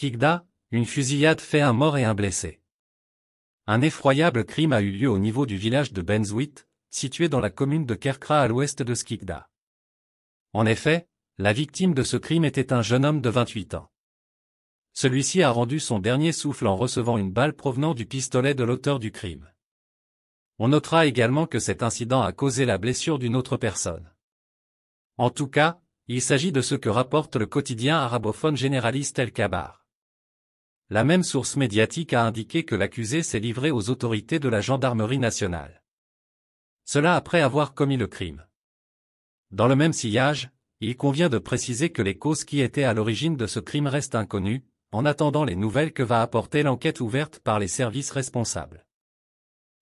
Skikda, une fusillade fait un mort et un blessé. Un effroyable crime a eu lieu au niveau du village de Benzwit, situé dans la commune de Kerkra à l'ouest de Skikda. En effet, la victime de ce crime était un jeune homme de 28 ans. Celui-ci a rendu son dernier souffle en recevant une balle provenant du pistolet de l'auteur du crime. On notera également que cet incident a causé la blessure d'une autre personne. En tout cas, il s'agit de ce que rapporte le quotidien arabophone généraliste El Kabar. La même source médiatique a indiqué que l'accusé s'est livré aux autorités de la gendarmerie nationale. Cela après avoir commis le crime. Dans le même sillage, il convient de préciser que les causes qui étaient à l'origine de ce crime restent inconnues, en attendant les nouvelles que va apporter l'enquête ouverte par les services responsables.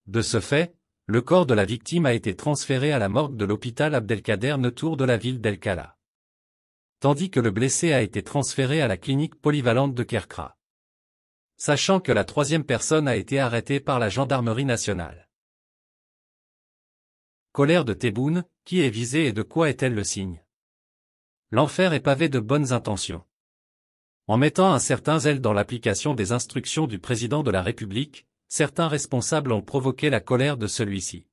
De ce fait, le corps de la victime a été transféré à la morgue de l'hôpital Abdelkader Netour de la ville d'Elkala. Tandis que le blessé a été transféré à la clinique polyvalente de Kerkra sachant que la troisième personne a été arrêtée par la gendarmerie nationale. Colère de Théboune, qui est visée et de quoi est-elle le signe L'enfer est pavé de bonnes intentions. En mettant un certain zèle dans l'application des instructions du président de la République, certains responsables ont provoqué la colère de celui-ci.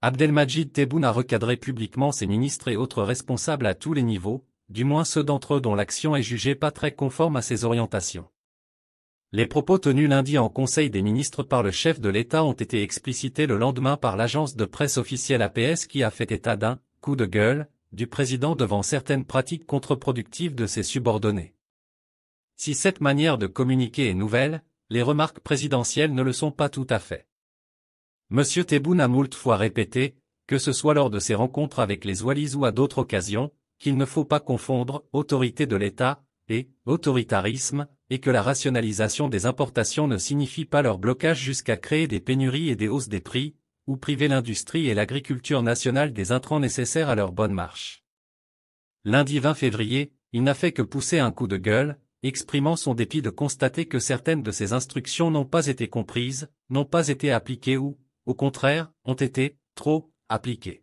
Abdelmajid Tebboune a recadré publiquement ses ministres et autres responsables à tous les niveaux, du moins ceux d'entre eux dont l'action est jugée pas très conforme à ses orientations. Les propos tenus lundi en Conseil des ministres par le chef de l'État ont été explicités le lendemain par l'agence de presse officielle APS qui a fait état d'un « coup de gueule » du président devant certaines pratiques contre-productives de ses subordonnés. Si cette manière de communiquer est nouvelle, les remarques présidentielles ne le sont pas tout à fait. M. Tebboune a moult fois répété, que ce soit lors de ses rencontres avec les Wallis ou à d'autres occasions, qu'il ne faut pas confondre autorité de l'État et autoritarisme, et que la rationalisation des importations ne signifie pas leur blocage jusqu'à créer des pénuries et des hausses des prix, ou priver l'industrie et l'agriculture nationale des intrants nécessaires à leur bonne marche. Lundi 20 février, il n'a fait que pousser un coup de gueule, exprimant son dépit de constater que certaines de ses instructions n'ont pas été comprises, n'ont pas été appliquées ou, au contraire, ont été, trop, appliquées.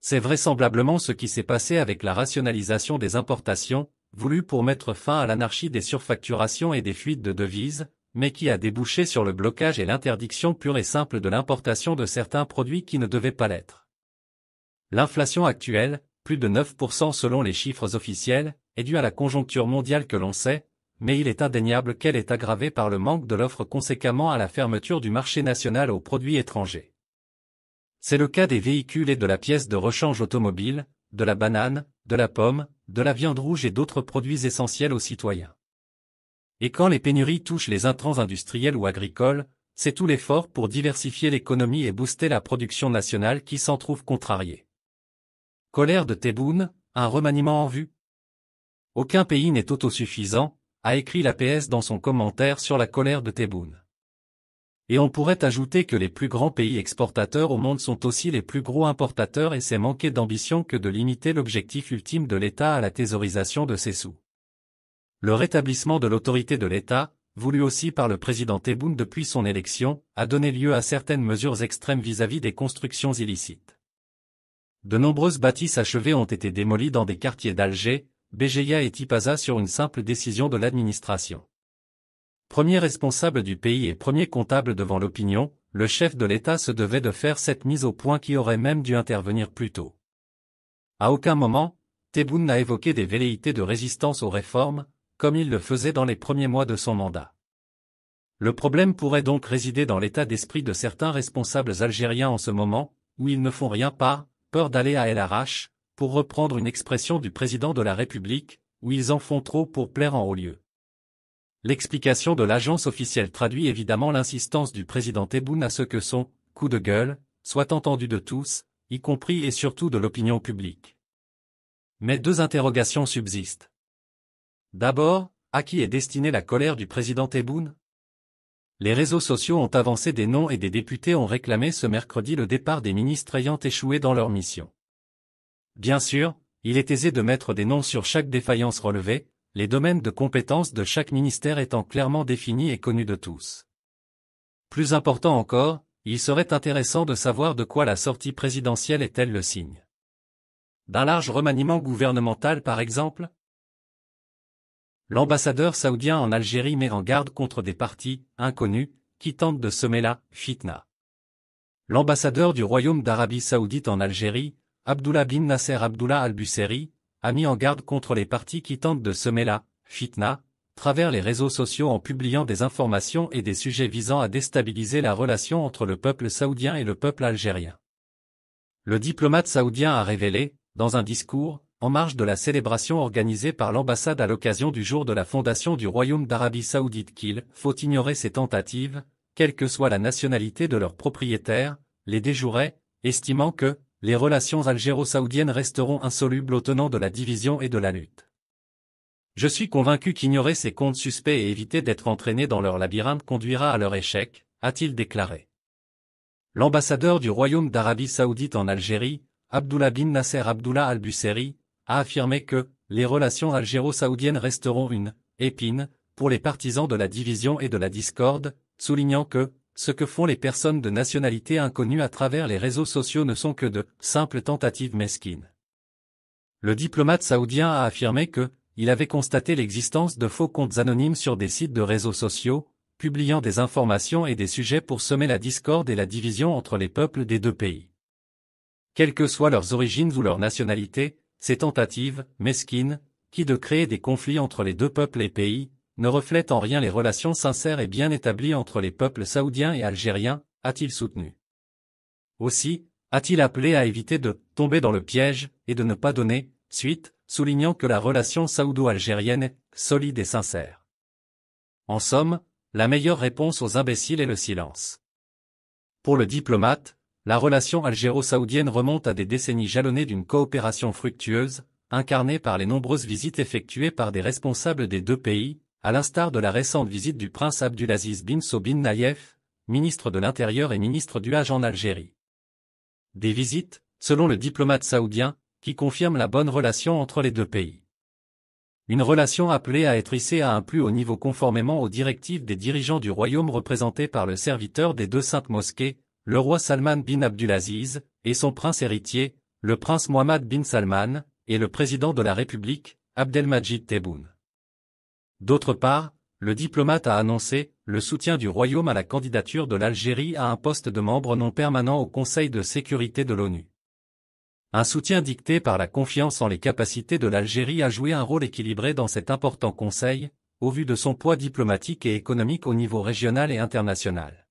C'est vraisemblablement ce qui s'est passé avec la rationalisation des importations, voulu pour mettre fin à l'anarchie des surfacturations et des fuites de devises, mais qui a débouché sur le blocage et l'interdiction pure et simple de l'importation de certains produits qui ne devaient pas l'être. L'inflation actuelle, plus de 9% selon les chiffres officiels, est due à la conjoncture mondiale que l'on sait, mais il est indéniable qu'elle est aggravée par le manque de l'offre conséquemment à la fermeture du marché national aux produits étrangers. C'est le cas des véhicules et de la pièce de rechange automobile, de la banane, de la pomme, de la viande rouge et d'autres produits essentiels aux citoyens. Et quand les pénuries touchent les intrants industriels ou agricoles, c'est tout l'effort pour diversifier l'économie et booster la production nationale qui s'en trouve contrariée. Colère de Tebboune, un remaniement en vue Aucun pays n'est autosuffisant, a écrit la dans son commentaire sur la colère de Tebboune. Et on pourrait ajouter que les plus grands pays exportateurs au monde sont aussi les plus gros importateurs et c'est manquer d'ambition que de limiter l'objectif ultime de l'État à la thésaurisation de ses sous. Le rétablissement de l'autorité de l'État, voulu aussi par le président Tebboune depuis son élection, a donné lieu à certaines mesures extrêmes vis-à-vis des constructions illicites. De nombreuses bâtisses achevées ont été démolies dans des quartiers d'Alger, Béjaïa et Tipaza sur une simple décision de l'administration. Premier responsable du pays et premier comptable devant l'opinion, le chef de l'État se devait de faire cette mise au point qui aurait même dû intervenir plus tôt. À aucun moment, Tebboune n'a évoqué des velléités de résistance aux réformes, comme il le faisait dans les premiers mois de son mandat. Le problème pourrait donc résider dans l'état d'esprit de certains responsables algériens en ce moment, où ils ne font rien pas, peur d'aller à El pour reprendre une expression du président de la République, où ils en font trop pour plaire en haut lieu. L'explication de l'agence officielle traduit évidemment l'insistance du président Tebboune à ce que son « coup de gueule » soit entendu de tous, y compris et surtout de l'opinion publique. Mais deux interrogations subsistent. D'abord, à qui est destinée la colère du président Tebboune Les réseaux sociaux ont avancé des noms et des députés ont réclamé ce mercredi le départ des ministres ayant échoué dans leur mission. Bien sûr, il est aisé de mettre des noms sur chaque défaillance relevée, les domaines de compétences de chaque ministère étant clairement définis et connus de tous. Plus important encore, il serait intéressant de savoir de quoi la sortie présidentielle est-elle le signe. D'un large remaniement gouvernemental par exemple L'ambassadeur saoudien en Algérie met en garde contre des partis, inconnus, qui tentent de semer la fitna. L'ambassadeur du Royaume d'Arabie saoudite en Algérie, Abdullah bin Nasser Abdullah al a mis en garde contre les partis qui tentent de semer la fitna travers les réseaux sociaux en publiant des informations et des sujets visant à déstabiliser la relation entre le peuple saoudien et le peuple algérien. Le diplomate saoudien a révélé, dans un discours, en marge de la célébration organisée par l'ambassade à l'occasion du jour de la fondation du Royaume d'Arabie saoudite qu'il faut ignorer ces tentatives, quelle que soit la nationalité de leurs propriétaires, les déjouerait, estimant que, les relations algéro-saoudiennes resteront insolubles au tenant de la division et de la lutte. Je suis convaincu qu'ignorer ces comptes suspects et éviter d'être entraînés dans leur labyrinthe conduira à leur échec, a-t-il déclaré. L'ambassadeur du Royaume d'Arabie saoudite en Algérie, Abdullah bin Nasser Abdullah al-Busseri, a affirmé que les relations algéro-saoudiennes resteront une épine pour les partisans de la division et de la discorde, soulignant que ce que font les personnes de nationalité inconnue à travers les réseaux sociaux ne sont que de simples tentatives mesquines. Le diplomate saoudien a affirmé que, il avait constaté l'existence de faux comptes anonymes sur des sites de réseaux sociaux, publiant des informations et des sujets pour semer la discorde et la division entre les peuples des deux pays. Quelles que soient leurs origines ou leur nationalité, ces tentatives, mesquines, qui de créer des conflits entre les deux peuples et pays, ne reflète en rien les relations sincères et bien établies entre les peuples saoudiens et algériens, a-t-il soutenu. Aussi, a-t-il appelé à éviter de tomber dans le piège et de ne pas donner suite, soulignant que la relation saoudo-algérienne est solide et sincère. En somme, la meilleure réponse aux imbéciles est le silence. Pour le diplomate, la relation algéro-saoudienne remonte à des décennies jalonnées d'une coopération fructueuse, incarnée par les nombreuses visites effectuées par des responsables des deux pays, à l'instar de la récente visite du prince Abdulaziz bin Sobin Nayef, ministre de l'Intérieur et ministre du Hage en Algérie. Des visites, selon le diplomate saoudien, qui confirment la bonne relation entre les deux pays. Une relation appelée à être hissée à un plus haut niveau conformément aux directives des dirigeants du royaume représentés par le serviteur des deux saintes mosquées, le roi Salman bin Abdulaziz, et son prince héritier, le prince Mohammed bin Salman, et le président de la République, Abdelmajid Tebboune. D'autre part, le diplomate a annoncé le soutien du Royaume à la candidature de l'Algérie à un poste de membre non permanent au Conseil de sécurité de l'ONU. Un soutien dicté par la confiance en les capacités de l'Algérie à jouer un rôle équilibré dans cet important Conseil, au vu de son poids diplomatique et économique au niveau régional et international.